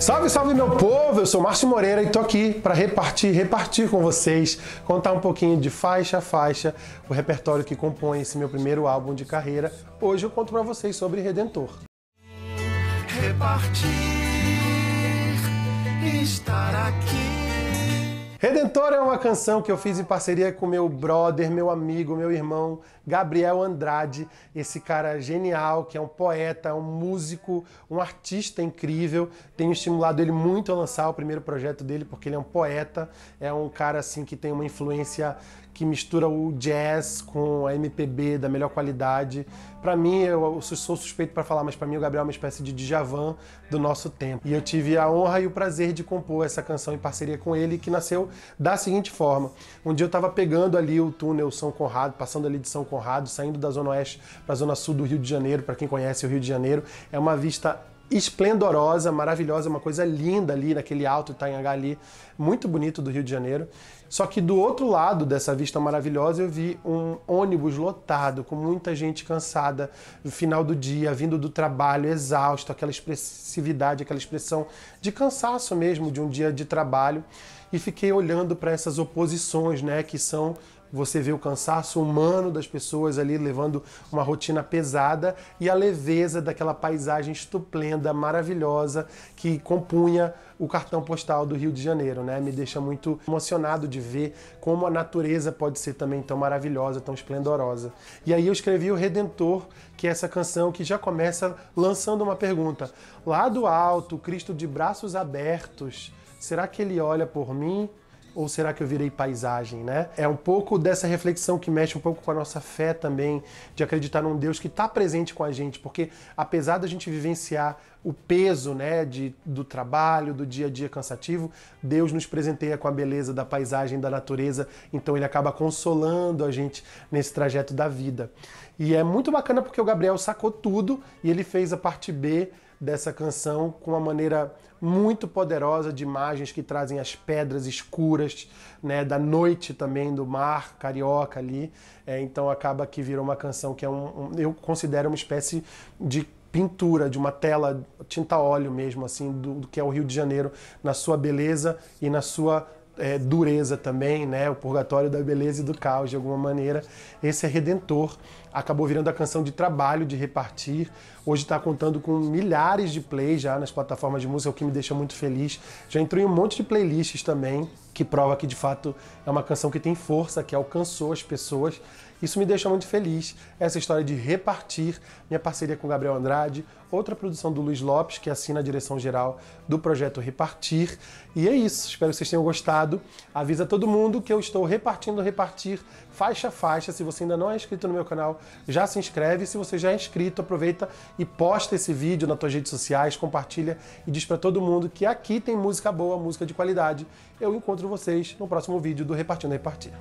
Salve, salve meu povo! Eu sou Márcio Moreira e tô aqui para repartir, repartir com vocês, contar um pouquinho de faixa a faixa, o repertório que compõe esse meu primeiro álbum de carreira. Hoje eu conto para vocês sobre Redentor. Repartir estar aqui Redentor é uma canção que eu fiz em parceria com meu brother, meu amigo, meu irmão Gabriel Andrade, esse cara é genial que é um poeta, um músico, um artista incrível. Tenho estimulado ele muito a lançar o primeiro projeto dele porque ele é um poeta, é um cara assim que tem uma influência que mistura o jazz com a MPB da melhor qualidade. Para mim, eu sou suspeito para falar, mas para mim o Gabriel é uma espécie de Djavan do nosso tempo. E eu tive a honra e o prazer de compor essa canção em parceria com ele, que nasceu da seguinte forma: um dia eu estava pegando ali o túnel São Conrado, passando ali de São Conrado, saindo da Zona Oeste para a Zona Sul do Rio de Janeiro. Para quem conhece o Rio de Janeiro, é uma vista esplendorosa, maravilhosa, uma coisa linda ali naquele alto Itanhangá ali, muito bonito do Rio de Janeiro. Só que do outro lado dessa vista maravilhosa eu vi um ônibus lotado, com muita gente cansada, no final do dia, vindo do trabalho, exausto, aquela expressividade, aquela expressão de cansaço mesmo de um dia de trabalho. E fiquei olhando para essas oposições, né, que são você vê o cansaço humano das pessoas ali levando uma rotina pesada e a leveza daquela paisagem estuplenda, maravilhosa que compunha o cartão postal do Rio de Janeiro, né? Me deixa muito emocionado de ver como a natureza pode ser também tão maravilhosa, tão esplendorosa. E aí eu escrevi o Redentor, que é essa canção que já começa lançando uma pergunta. Lá do alto, Cristo de braços abertos, será que ele olha por mim? ou será que eu virei paisagem, né? É um pouco dessa reflexão que mexe um pouco com a nossa fé também, de acreditar num Deus que está presente com a gente, porque apesar da gente vivenciar o peso, né, de, do trabalho, do dia a dia cansativo, Deus nos presenteia com a beleza da paisagem, da natureza, então ele acaba consolando a gente nesse trajeto da vida. E é muito bacana porque o Gabriel sacou tudo e ele fez a parte B dessa canção com uma maneira muito poderosa de imagens que trazem as pedras escuras, né, da noite também do mar carioca ali. É, então acaba que virou uma canção que é um, um, eu considero uma espécie de pintura de uma tela tinta óleo mesmo assim do, do que é o Rio de Janeiro na sua beleza e na sua é, dureza também, né? O purgatório da beleza e do caos, de alguma maneira. Esse é redentor. Acabou virando a canção de trabalho, de repartir. Hoje está contando com milhares de plays já nas plataformas de música, o que me deixa muito feliz. Já entrou em um monte de playlists também que prova que de fato é uma canção que tem força, que alcançou as pessoas. Isso me deixa muito feliz. Essa história de repartir, minha parceria com Gabriel Andrade, outra produção do Luiz Lopes, que assina a direção geral do projeto Repartir. E é isso. Espero que vocês tenham gostado. Avisa todo mundo que eu estou repartindo Repartir faixa a faixa. Se você ainda não é inscrito no meu canal, já se inscreve. Se você já é inscrito, aproveita e posta esse vídeo nas suas redes sociais, compartilha e diz para todo mundo que aqui tem música boa, música de qualidade. Eu encontro vocês no próximo vídeo do Repartindo Repartir.